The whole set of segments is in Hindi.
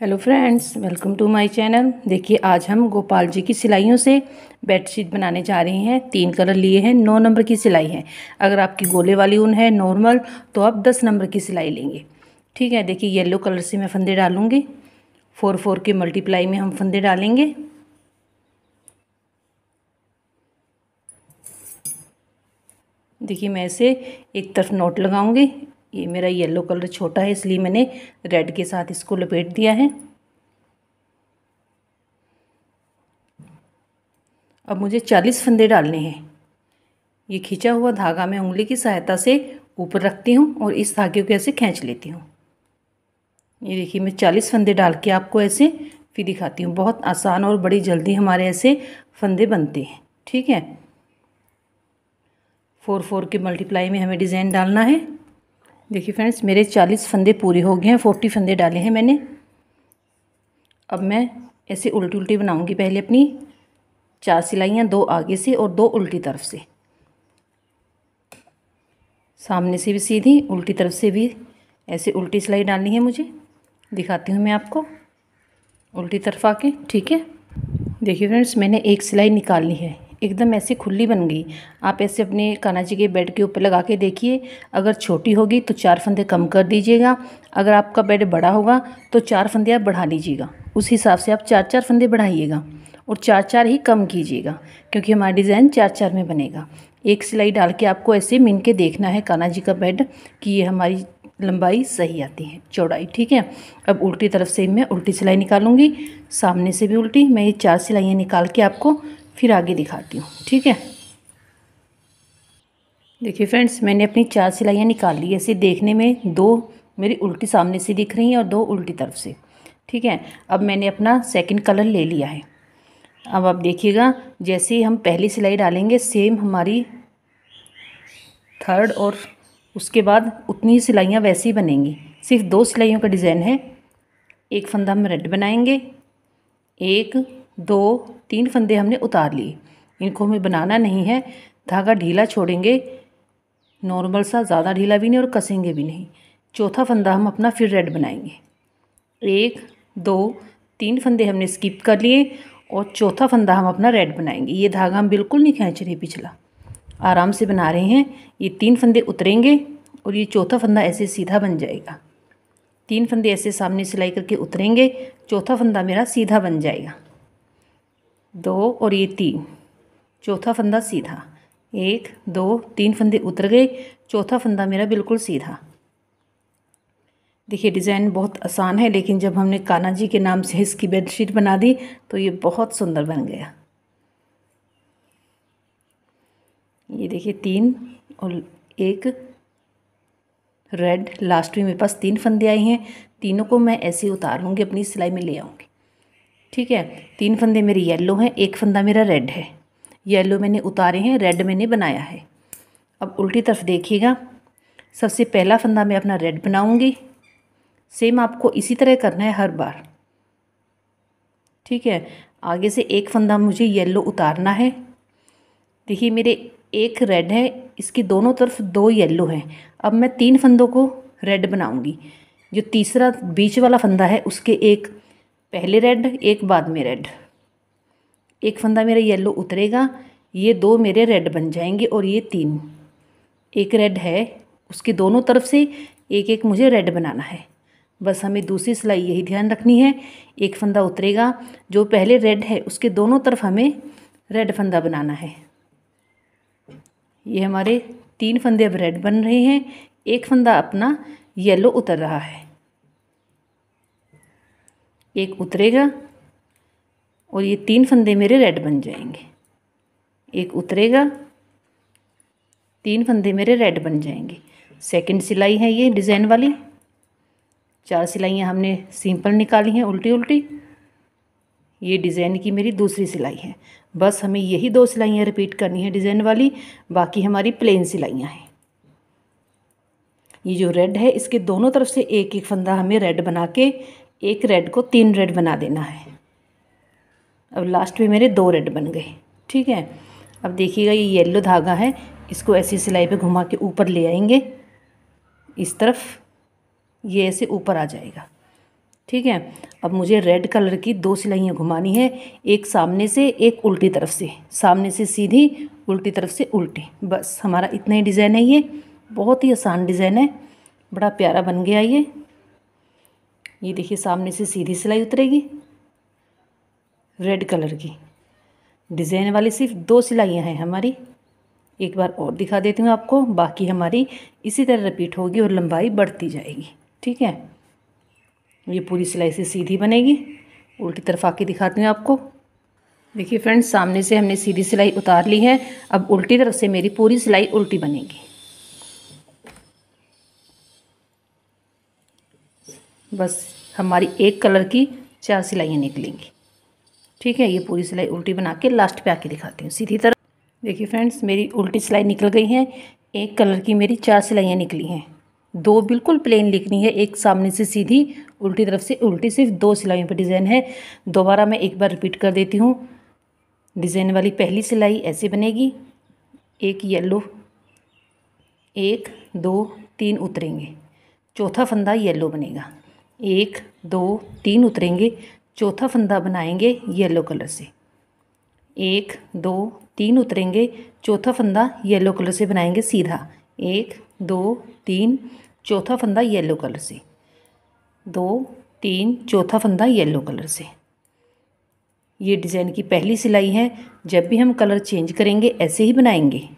hello friends welcome to my channel देखिए आज हम गोपाल जी की सिलाइयों से बेडशीट बनाने जा रहे हैं तीन कलर लिए हैं नौ नंबर की सिलाई है अगर आपकी गोले वाली ऊन है नॉर्मल तो आप दस नंबर की सिलाई लेंगे ठीक है देखिए येलो कलर से मैं फंदे डालूँगी फोर फोर के मल्टीप्लाई में हम फंदे डालेंगे देखिए मैं इसे एक तरफ नोट लगाऊंगी ये मेरा येलो कलर छोटा है इसलिए मैंने रेड के साथ इसको लपेट दिया है अब मुझे चालीस फंदे डालने हैं ये खींचा हुआ धागा मैं उंगली की सहायता से ऊपर रखती हूँ और इस धागे को ऐसे खींच लेती हूँ ये देखिए मैं चालीस फंदे डाल के आपको ऐसे फिर दिखाती हूँ बहुत आसान और बड़ी जल्दी हमारे ऐसे फंदे बनते हैं ठीक है फोर फोर के मल्टीप्लाई में हमें डिज़ाइन डालना है देखिए फ्रेंड्स मेरे चालीस फंदे पूरे हो गए हैं फोर्टी फंदे डाले हैं मैंने अब मैं ऐसे उल्टी उल्टी बनाऊंगी पहले अपनी चार सिलाइयाँ दो आगे से और दो उल्टी तरफ से सामने से भी सीधी उल्टी तरफ से भी ऐसे उल्टी सिलाई डालनी है मुझे दिखाती हूँ मैं आपको उल्टी तरफ आके ठीक है देखिए फ्रेंड्स मैंने एक सिलाई निकालनी है एकदम ऐसे खुली बन गई आप ऐसे अपने कान्हा जी के बेड के ऊपर लगा के देखिए अगर छोटी होगी तो चार फंदे कम कर दीजिएगा अगर आपका बेड बड़ा होगा तो चार फंदे आप बढ़ा लीजिएगा उस हिसाब से आप चार चार फंदे बढ़ाइएगा और चार चार ही कम कीजिएगा क्योंकि हमारा डिज़ाइन चार चार में बनेगा एक सिलाई डाल के आपको ऐसे मिन के देखना है कान्हा जी का बेड कि ये हमारी लंबाई सही आती है चौड़ाई ठीक है अब उल्टी तरफ से मैं उल्टी सिलाई निकालूंगी सामने से भी उल्टी मैं ये चार सिलाइयाँ निकाल के आपको फिर आगे दिखाती हूँ ठीक है देखिए फ्रेंड्स मैंने अपनी चार सिलाइयाँ निकाल ली ऐसे देखने में दो मेरी उल्टी सामने से दिख रही हैं और दो उल्टी तरफ से ठीक है अब मैंने अपना सेकंड कलर ले लिया है अब आप देखिएगा जैसे ही हम पहली सिलाई डालेंगे सेम हमारी थर्ड और उसके बाद उतनी ही सिलाइयाँ वैसे ही बनेंगी सिर्फ दो सिलाइयों का डिज़ाइन है एक फंदा हम रेड बनाएंगे एक दो तीन फंदे हमने उतार लिए इनको हमें बनाना नहीं है धागा ढीला छोड़ेंगे नॉर्मल सा ज़्यादा ढीला भी नहीं और कसेंगे भी नहीं चौथा फंदा हम अपना फिर रेड बनाएंगे एक दो तीन फंदे हमने स्किप कर लिए और चौथा फंदा हम अपना रेड बनाएंगे ये धागा हम बिल्कुल नहीं खींच रहे पिछला आराम से बना रहे हैं ये तीन फंदे उतरेंगे और ये चौथा फंदा ऐसे सीधा बन जाएगा तीन फंदे ऐसे सामने सिलाई करके उतरेंगे चौथा फंदा मेरा सीधा बन जाएगा दो और ये तीन चौथा फंदा सीधा एक दो तीन फंदे उतर गए चौथा फंदा मेरा बिल्कुल सीधा देखिए डिज़ाइन बहुत आसान है लेकिन जब हमने काना जी के नाम से इसकी बेडशीट बना दी तो ये बहुत सुंदर बन गया ये देखिए तीन और एक रेड लास्ट में मेरे पास तीन फंदे आए हैं तीनों को मैं ऐसे उतार लूँगी अपनी सिलाई में ले आऊँगी ठीक है तीन फंदे मेरे येलो हैं एक फंदा मेरा रेड है येलो मैंने उतारे हैं रेड मैंने बनाया है अब उल्टी तरफ देखिएगा सबसे पहला फंदा मैं अपना रेड बनाऊंगी सेम आपको इसी तरह करना है हर बार ठीक है आगे से एक फंदा मुझे येलो उतारना है देखिए मेरे एक रेड है इसकी दोनों तरफ दो येलो हैं अब मैं तीन फंदों को रेड बनाऊंगी जो तीसरा बीच वाला फंदा है उसके एक पहले रेड एक बाद में रेड एक फंदा मेरा येलो उतरेगा ये दो मेरे रेड बन जाएंगे और ये तीन एक रेड है उसके दोनों तरफ से एक एक मुझे रेड बनाना है बस हमें दूसरी सिलाई यही ध्यान रखनी है एक फंदा उतरेगा जो पहले रेड है उसके दोनों तरफ हमें रेड फंदा बनाना है ये हमारे तीन फंदे अब रेड बन रहे हैं एक फंदा अपना येलो उतर रहा है एक उतरेगा और ये तीन फंदे मेरे रेड बन जाएंगे एक उतरेगा तीन फंदे मेरे रेड बन जाएंगे सेकंड सिलाई है ये डिज़ाइन वाली चार सिलाइयाँ हमने सिंपल निकाली हैं उल्टी उल्टी ये डिज़ाइन की मेरी दूसरी सिलाई है बस हमें यही दो सिलाइयाँ रिपीट करनी है डिज़ाइन वाली बाकी हमारी प्लेन सिलाइयाँ हैं ये जो रेड है इसके दोनों तरफ से एक एक फंदा हमें रेड बना के एक रेड को तीन रेड बना देना है अब लास्ट में मेरे दो रेड बन गए ठीक है अब देखिएगा ये येलो धागा है इसको ऐसी सिलाई पे घुमा के ऊपर ले आएंगे इस तरफ ये ऐसे ऊपर आ जाएगा ठीक है अब मुझे रेड कलर की दो सिलाइयाँ घुमानी है एक सामने से एक उल्टी तरफ से सामने से सीधी उल्टी तरफ से उल्टी बस हमारा इतना ही डिज़ाइन है ये बहुत ही आसान डिज़ाइन है बड़ा प्यारा बन गया ये ये देखिए सामने से सीधी सिलाई उतरेगी रेड कलर की डिज़ाइन वाली सिर्फ दो सिलाइयाँ हैं हमारी एक बार और दिखा देती हूँ आपको बाकी हमारी इसी तरह रिपीट होगी और लंबाई बढ़ती जाएगी ठीक है ये पूरी सिलाई से सीधी बनेगी उल्टी तरफ आके दिखाती हूँ आपको देखिए फ्रेंड्स सामने से हमने सीधी सिलाई उतार ली है अब उल्टी तरफ से मेरी पूरी सिलाई उल्टी बनेगी बस हमारी एक कलर की चार सिलाइयाँ निकलेंगी ठीक है ये पूरी सिलाई उल्टी बना के लास्ट पे आके दिखाती हूँ सीधी तरह देखिए फ्रेंड्स मेरी उल्टी सिलाई निकल गई है एक कलर की मेरी चार सिलाइयाँ निकली हैं दो बिल्कुल प्लेन लिखनी है एक सामने से सीधी उल्टी तरफ से उल्टी सिर्फ दो सिलाइयों पर डिज़ाइन है दोबारा मैं एक बार रिपीट कर देती हूँ डिज़ाइन वाली पहली सिलाई ऐसे बनेगी एक येलो एक दो तीन उतरेंगे चौथा फंदा येलो बनेगा एक दो तीन उतरेंगे चौथा फंदा बनाएंगे येलो कलर से एक दो तीन उतरेंगे चौथा फंदा येलो कलर से बनाएंगे सीधा एक दो तीन चौथा फंदा येलो कलर से दो तीन चौथा फंदा येलो कलर से ये डिज़ाइन की पहली सिलाई है जब भी हम कलर चेंज करेंगे ऐसे ही बनाएंगे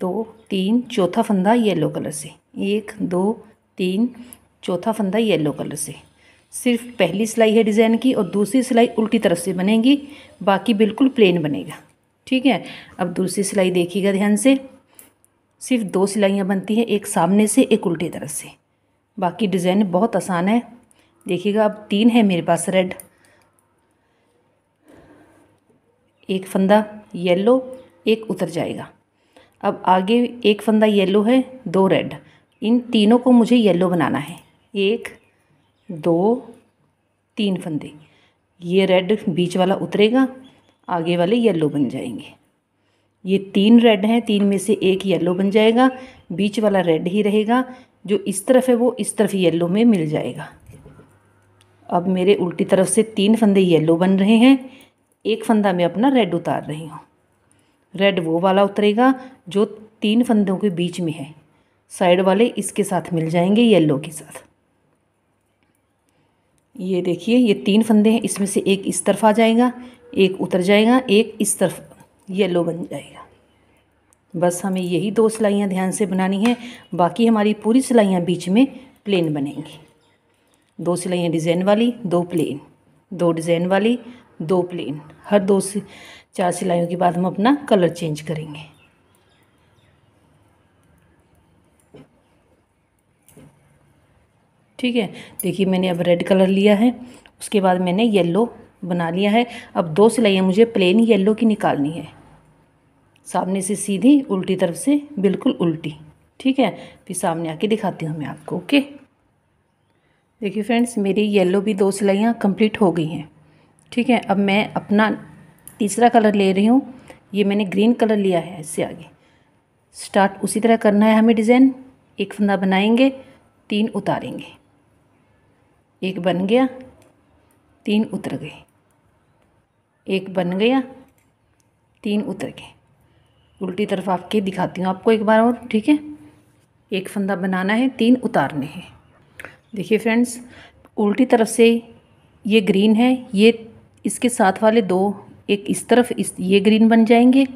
दो तीन चौथा फंदा येलो कलर से एक दो तीन चौथा फंदा येलो कलर से सिर्फ पहली सिलाई है डिज़ाइन की और दूसरी सिलाई उल्टी तरफ से बनेगी बाकी बिल्कुल प्लेन बनेगा ठीक है अब दूसरी सिलाई देखिएगा ध्यान से सिर्फ दो सिलाइयाँ बनती हैं एक सामने से एक उल्टी तरफ से बाकी डिज़ाइन बहुत आसान है देखिएगा अब तीन है मेरे पास रेड एक फंदा येलो एक उतर जाएगा अब आगे एक फंदा येलो है दो रेड इन तीनों को मुझे येलो बनाना है एक दो तीन फंदे ये रेड बीच वाला उतरेगा आगे वाले येलो बन जाएंगे ये तीन रेड हैं तीन में से एक येलो बन जाएगा बीच वाला रेड ही रहेगा जो इस तरफ है वो इस तरफ येलो में मिल जाएगा अब मेरे उल्टी तरफ से तीन फंदे येलो बन रहे हैं एक फंदा मैं अपना रेड उतार रही हूँ रेड वो वाला उतरेगा जो तीन फंदों के बीच में है साइड वाले इसके साथ मिल जाएंगे येलो के साथ ये देखिए ये तीन फंदे हैं इसमें से एक इस तरफ आ जाएगा एक उतर जाएगा एक इस तरफ येलो बन जाएगा बस हमें यही दो सिलाइयाँ ध्यान से बनानी है बाकी हमारी पूरी सिलाइयाँ बीच में प्लेन बनेंगी दो सिलाइयाँ डिज़ाइन वाली दो प्लेन दो डिज़ाइन वाली दो प्लेन हर दो से चार सिलाइयों के बाद हम अपना कलर चेंज करेंगे ठीक है देखिए मैंने अब रेड कलर लिया है उसके बाद मैंने येल्लो बना लिया है अब दो सिलाइयाँ मुझे प्लेन येल्लो की निकालनी है सामने से सीधी उल्टी तरफ से बिल्कुल उल्टी ठीक है फिर सामने आके दिखाती हूँ मैं आपको ओके देखिए फ्रेंड्स मेरी येलो भी दो सिलाइयाँ कंप्लीट हो गई हैं ठीक है अब मैं अपना तीसरा कलर ले रही हूँ ये मैंने ग्रीन कलर लिया है इससे आगे स्टार्ट उसी तरह करना है हमें डिज़ाइन एक फंदा बनाएंगे तीन उतारेंगे एक बन गया तीन उतर गए एक बन गया तीन उतर गए उल्टी तरफ आपके दिखाती हूँ आपको एक बार और ठीक है एक फंदा बनाना है तीन उतारने हैं देखिए फ्रेंड्स उल्टी तरफ से ये ग्रीन है ये इसके साथ वाले दो एक इस तरफ इस ये ग्रीन बन जाएंगे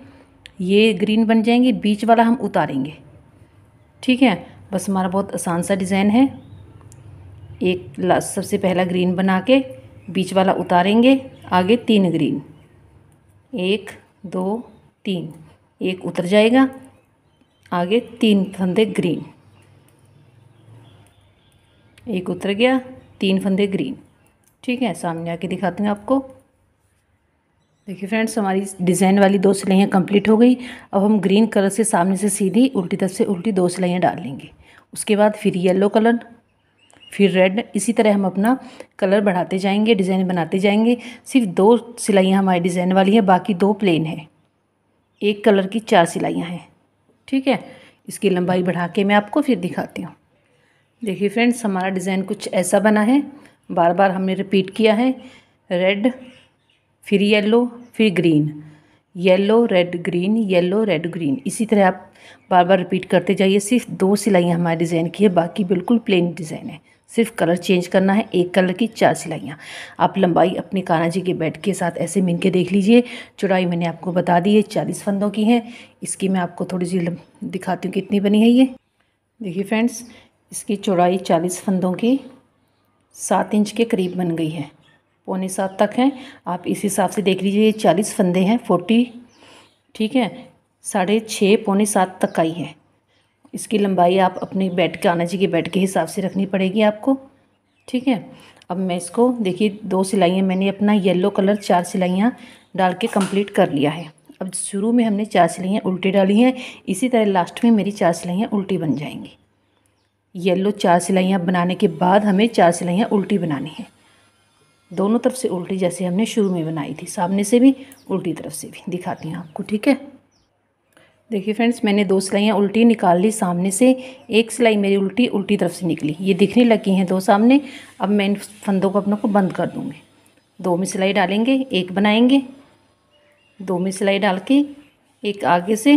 ये ग्रीन बन जाएंगे बीच वाला हम उतारेंगे ठीक है बस हमारा बहुत आसान सा डिज़ाइन है एक सबसे पहला ग्रीन बना के बीच वाला उतारेंगे आगे तीन ग्रीन एक दो तीन एक उतर जाएगा आगे तीन फंदे ग्रीन एक उतर गया तीन फंदे ग्रीन ठीक है सामने आके दिखाते हैं आपको देखिए फ्रेंड्स हमारी डिज़ाइन वाली दो सिलाइयाँ कंप्लीट हो गई अब हम ग्रीन कलर से सामने से सीधी उल्टी तरफ से उल्टी दो सिलाइयाँ डाल लेंगे उसके बाद फिर येलो कलर फिर रेड इसी तरह हम अपना कलर बढ़ाते जाएंगे डिज़ाइन बनाते जाएंगे सिर्फ दो सिलाइयाँ हमारी डिज़ाइन वाली हैं बाकी दो प्लेन हैं एक कलर की चार सिलाइयाँ हैं ठीक है इसकी लंबाई बढ़ा के मैं आपको फिर दिखाती हूँ देखिए फ्रेंड्स हमारा डिज़ाइन कुछ ऐसा बना है बार बार हमने रिपीट किया है रेड फिर येलो फिर green yellow red green yellow red green इसी तरह आप बार बार रिपीट करते जाइए सिर्फ दो सिलाइयाँ हमारे डिज़ाइन की है बाकी बिल्कुल प्लेन डिज़ाइन है सिर्फ कलर चेंज करना है एक कलर की चार सिलाइयाँ आप लंबाई अपने कान्हा जी के बेड के साथ ऐसे मिन के देख लीजिए चौड़ाई मैंने आपको बता दी है चालीस फंदों की है इसकी मैं आपको थोड़ी सी दिखाती हूँ कितनी बनी है ये देखिए फ्रेंड्स इसकी चौड़ाई चालीस फंदों की सात इंच के करीब बन गई है पौने सात तक है आप इस हिसाब से देख लीजिए ये चालीस फंदे हैं फोर्टी ठीक है साढ़े छः पौने सात तक आई है इसकी लंबाई आप अपने बेड के आना चाहिए बेड के हिसाब से रखनी पड़ेगी आपको ठीक है अब मैं इसको देखिए दो सिलाइयाँ मैंने अपना येलो कलर चार सिलाइयाँ डाल के कम्प्लीट कर लिया है अब शुरू में हमने चार सिलाइयाँ उल्टी डाली हैं इसी तरह लास्ट में मेरी चार सिलाइयाँ उल्टी बन जाएंगी येलो चार सिलाइयाँ बनाने के बाद हमें चार सिलाइयाँ उल्टी बनानी है दोनों तरफ से उल्टी जैसे हमने शुरू में बनाई थी सामने से भी उल्टी तरफ से भी दिखाती हूँ आपको ठीक है देखिए फ्रेंड्स मैंने दो सिलाइयाँ उल्टी निकाल ली सामने से एक सिलाई मेरी उल्टी उल्टी तरफ से निकली ये दिखने लगी हैं दो सामने अब मैं इन फंदों को अपनों को बंद कर दूँगी दो में सिलाई डालेंगे एक बनाएंगे दो में सिलाई डाल के एक आगे से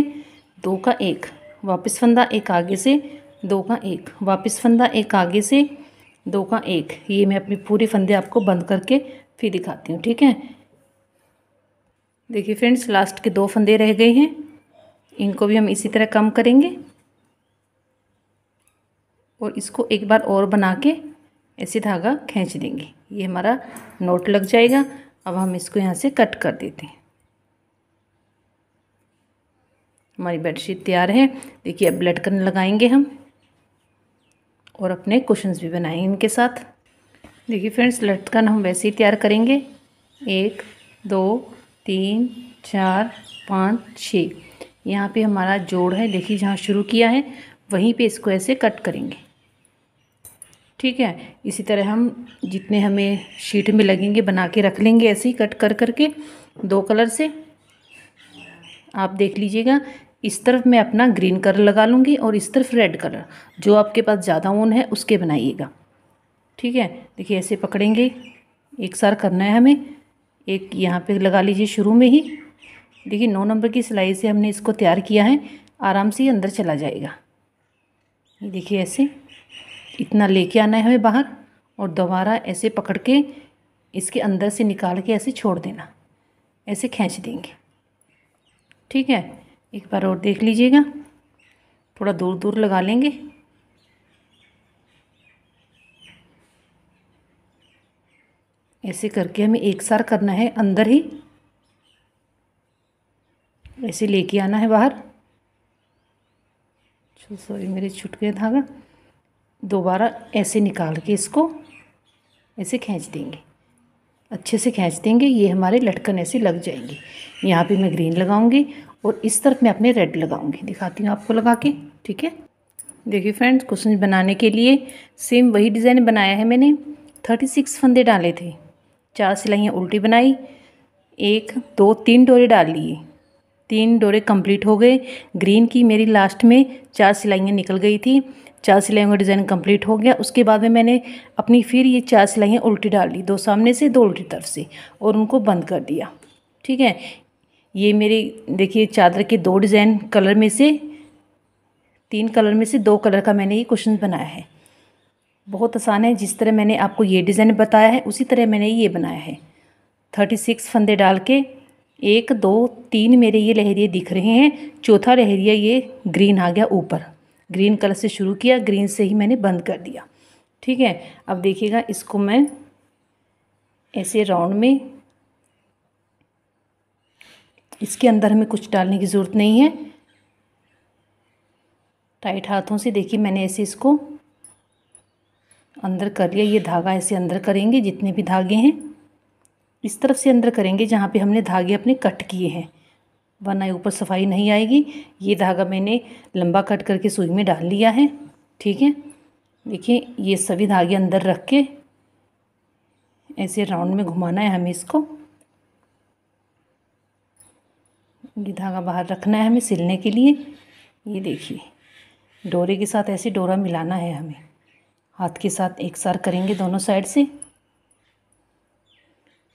दो का एक वापस फंदा एक आगे से दो का एक वापस फंदा एक आगे से दो का एक ये मैं अपने पूरे फंदे आपको बंद करके फिर दिखाती हूँ ठीक है देखिए फ्रेंड्स लास्ट के दो फंदे रह गए हैं इनको भी हम इसी तरह कम करेंगे और इसको एक बार और बना के ऐसे धागा खींच देंगे ये हमारा नोट लग जाएगा अब हम इसको यहाँ से कट कर देते हैं हमारी बेडशीट तैयार है देखिए अब लटकन लगाएंगे हम और अपने कुशंस भी बनाएंगे इनके साथ देखिए फ्रेंड्स लटकन हम वैसे ही तैयार करेंगे एक दो तीन चार पाँच छः यहाँ पे हमारा जोड़ है देखिए जहाँ शुरू किया है वहीं पे इसको ऐसे कट करेंगे ठीक है इसी तरह हम जितने हमें शीट में लगेंगे बना के रख लेंगे ऐसे ही कट कर करके दो कलर से आप देख लीजिएगा इस तरफ मैं अपना ग्रीन कलर लगा लूँगी और इस तरफ रेड कलर जो आपके पास ज़्यादा ऊन है उसके बनाइएगा ठीक है देखिए ऐसे पकड़ेंगे एक सार करना है हमें एक यहाँ पे लगा लीजिए शुरू में ही देखिए नौ नंबर की सिलाई से हमने इसको तैयार किया है आराम से ये अंदर चला जाएगा ये देखिए ऐसे इतना लेके आना है हमें बाहर और दोबारा ऐसे पकड़ के इसके अंदर से निकाल के ऐसे छोड़ देना ऐसे खींच देंगे ठीक है एक बार और देख लीजिएगा थोड़ा दूर दूर लगा लेंगे ऐसे करके हमें एक सार करना है अंदर ही ऐसे लेके आना है बाहर सॉरी मेरे छुट गया धागा दोबारा ऐसे निकाल के इसको ऐसे खींच देंगे अच्छे से खींच देंगे ये हमारे लटकन ऐसे लग जाएंगे यहाँ पे मैं ग्रीन लगाऊंगी और इस तरफ मैं अपने रेड लगाऊंगी दिखाती हूँ आपको लगा के ठीक है देखिए फ्रेंड्स क्वेश्चन बनाने के लिए सेम वही डिज़ाइन बनाया है मैंने थर्टी सिक्स फंदे डाले थे चार सिलाइयाँ उल्टी बनाई एक दो तीन डोरे डाल लिए तीन डोरे कंप्लीट हो गए ग्रीन की मेरी लास्ट में चार सिलाइयाँ निकल गई थी चार सिलाइयों का डिज़ाइन कंप्लीट हो गया उसके बाद में मैंने अपनी फिर ये चार सिलाइयाँ उल्टी डाल ली दो सामने से दो उल्टी तरफ से और उनको बंद कर दिया ठीक है ये मेरे देखिए चादर के दो डिज़ाइन कलर में से तीन कलर में से दो कलर का मैंने ये क्वेश्चन बनाया है बहुत आसान है जिस तरह मैंने आपको ये डिज़ाइन बताया है उसी तरह मैंने ये बनाया है थर्टी सिक्स फंदे डाल के एक दो तीन मेरे ये लहरिए दिख रहे हैं चौथा लहरिया ये ग्रीन आ गया ऊपर ग्रीन कलर से शुरू किया ग्रीन से ही मैंने बंद कर दिया ठीक है अब देखिएगा इसको मैं ऐसे राउंड में इसके अंदर हमें कुछ डालने की ज़रूरत नहीं है टाइट हाथों से देखिए मैंने ऐसे इसको अंदर कर लिया ये धागा ऐसे अंदर करेंगे जितने भी धागे हैं इस तरफ से अंदर करेंगे जहाँ पे हमने धागे अपने कट किए हैं वरना ऊपर सफाई नहीं आएगी ये धागा मैंने लंबा कट करके सुई में डाल लिया है ठीक है देखिए ये सभी धागे अंदर रख के ऐसे राउंड में घुमाना है हमें इसको ये धागा बाहर रखना है हमें सिलने के लिए ये देखिए डोरे के साथ ऐसे डोरा मिलाना है हमें हाथ के साथ एक सार करेंगे दोनों साइड से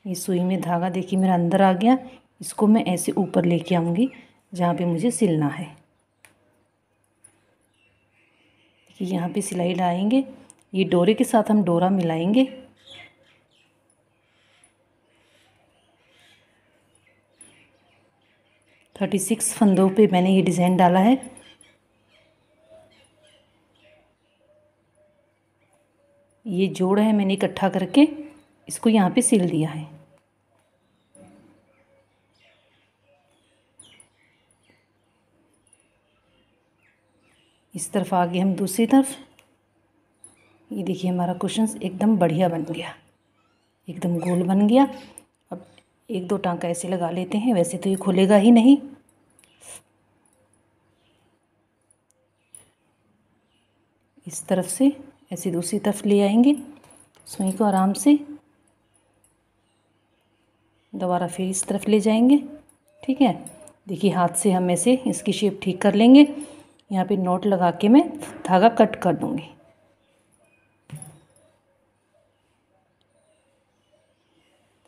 ये सुई में धागा देखिए मेरा अंदर आ गया इसको मैं ऐसे ऊपर लेके आऊँगी जहाँ पे मुझे सिलना है देखिए यहाँ पे सिलाई डालेंगे ये डोरे के साथ हम डोरा मिलाएंगे थर्टी सिक्स फंदों पे मैंने ये डिज़ाइन डाला है ये जोड़ है मैंने इकट्ठा करके इसको यहाँ पे सिल दिया है इस तरफ आगे हम दूसरी तरफ ये देखिए हमारा क्वेश्चन एकदम बढ़िया बन गया एकदम गोल बन गया अब एक दो टांका ऐसे लगा लेते हैं वैसे तो ये खुलेगा ही नहीं इस तरफ से ऐसे दूसरी तरफ ले आएंगे सुई को आराम से दोबारा फिर इस तरफ ले जाएंगे ठीक है देखिए हाथ से हम ऐसे इसकी शेप ठीक कर लेंगे यहाँ पे नोट लगा के मैं धागा कट कर दूँगी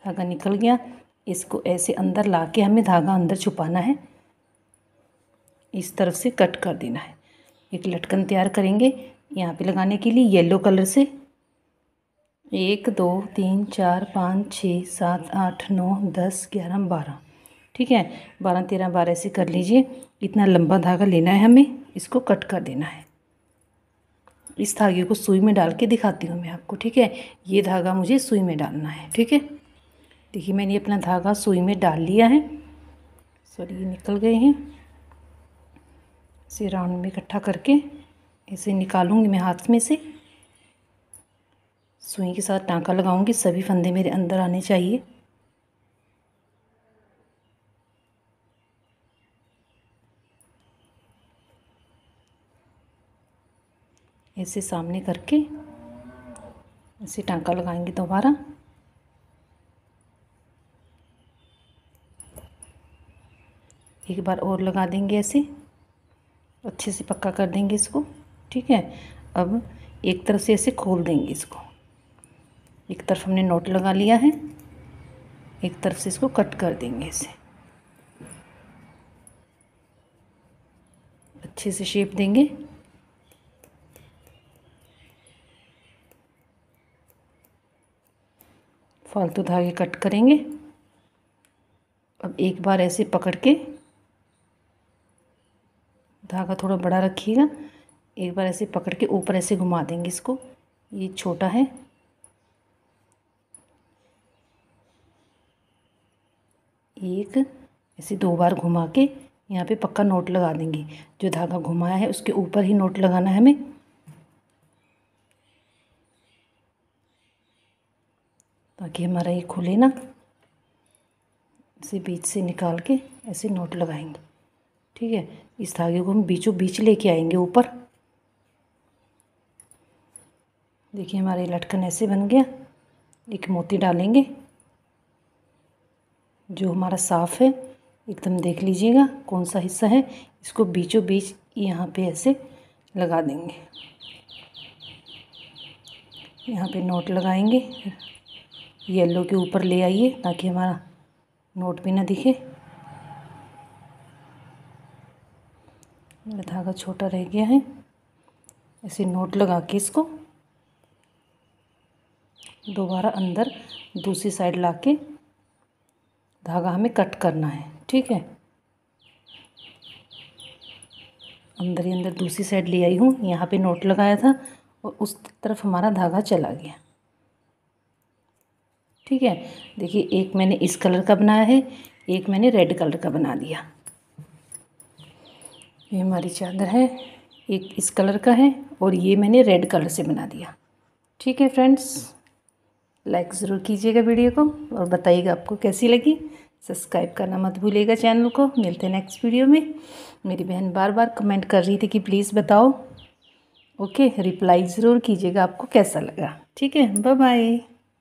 धागा निकल गया इसको ऐसे अंदर ला के हमें धागा अंदर छुपाना है इस तरफ से कट कर देना है एक लटकन तैयार करेंगे यहाँ पे लगाने के लिए येलो कलर से एक दो तीन चार पाँच छः सात आठ नौ दस ग्यारह बारह ठीक है बारह तेरह बारह ऐसे कर लीजिए इतना लंबा धागा लेना है हमें इसको कट कर देना है इस धागे को सुई में डाल के दिखाती हूँ मैं आपको ठीक है ये धागा मुझे सुई में डालना है ठीक है देखिए मैंने अपना धागा सुई में डाल लिया है सॉरी ये निकल गए हैं इसे राउंड में इकट्ठा करके इसे निकालूँगी मैं हाथ में से सुई के साथ टाँका लगाऊंगी सभी फंदे मेरे अंदर आने चाहिए ऐसे सामने करके ऐसे टाँका लगाएंगे दोबारा एक बार और लगा देंगे ऐसे अच्छे से पक्का कर देंगे इसको ठीक है अब एक तरफ से ऐसे खोल देंगे इसको एक तरफ हमने नोट लगा लिया है एक तरफ से इसको कट कर देंगे इसे अच्छे से शेप देंगे फालतू धागे कट करेंगे अब एक बार ऐसे पकड़ के धागा थोड़ा बड़ा रखिएगा एक बार ऐसे पकड़ के ऊपर ऐसे घुमा देंगे इसको ये छोटा है एक ऐसे दो बार घुमा के यहाँ पे पक्का नोट लगा देंगे जो धागा घुमाया है उसके ऊपर ही नोट लगाना है हमें ताकि हमारा ये खुले ना इसे बीच से निकाल के ऐसे नोट लगाएंगे ठीक है इस धागे को हम बीचों बीच लेके आएंगे ऊपर देखिए हमारा लटकन ऐसे बन गया एक मोती डालेंगे जो हमारा साफ़ है एकदम देख लीजिएगा कौन सा हिस्सा है इसको बीचों बीच यहाँ पे ऐसे लगा देंगे यहाँ पे नोट लगाएंगे येलो के ऊपर ले आइए ताकि हमारा नोट भी ना दिखे मेरा धागा छोटा रह गया है ऐसे नोट लगा के इसको दोबारा अंदर दूसरी साइड ला के धागा हमें कट करना है ठीक है अंदर ही अंदर दूसरी साइड ले आई हूँ यहाँ पे नोट लगाया था और उस तरफ हमारा धागा चला गया ठीक है देखिए एक मैंने इस कलर का बनाया है एक मैंने रेड कलर का बना दिया ये हमारी चादर है एक इस कलर का है और ये मैंने रेड कलर से बना दिया ठीक है फ्रेंड्स लाइक ज़रूर कीजिएगा वीडियो को और बताइएगा आपको कैसी लगी सब्सक्राइब करना मत भूलिएगा चैनल को मिलते हैं नेक्स्ट वीडियो में मेरी बहन बार बार कमेंट कर रही थी कि प्लीज़ बताओ ओके रिप्लाई ज़रूर कीजिएगा आपको कैसा लगा ठीक है बाय बाय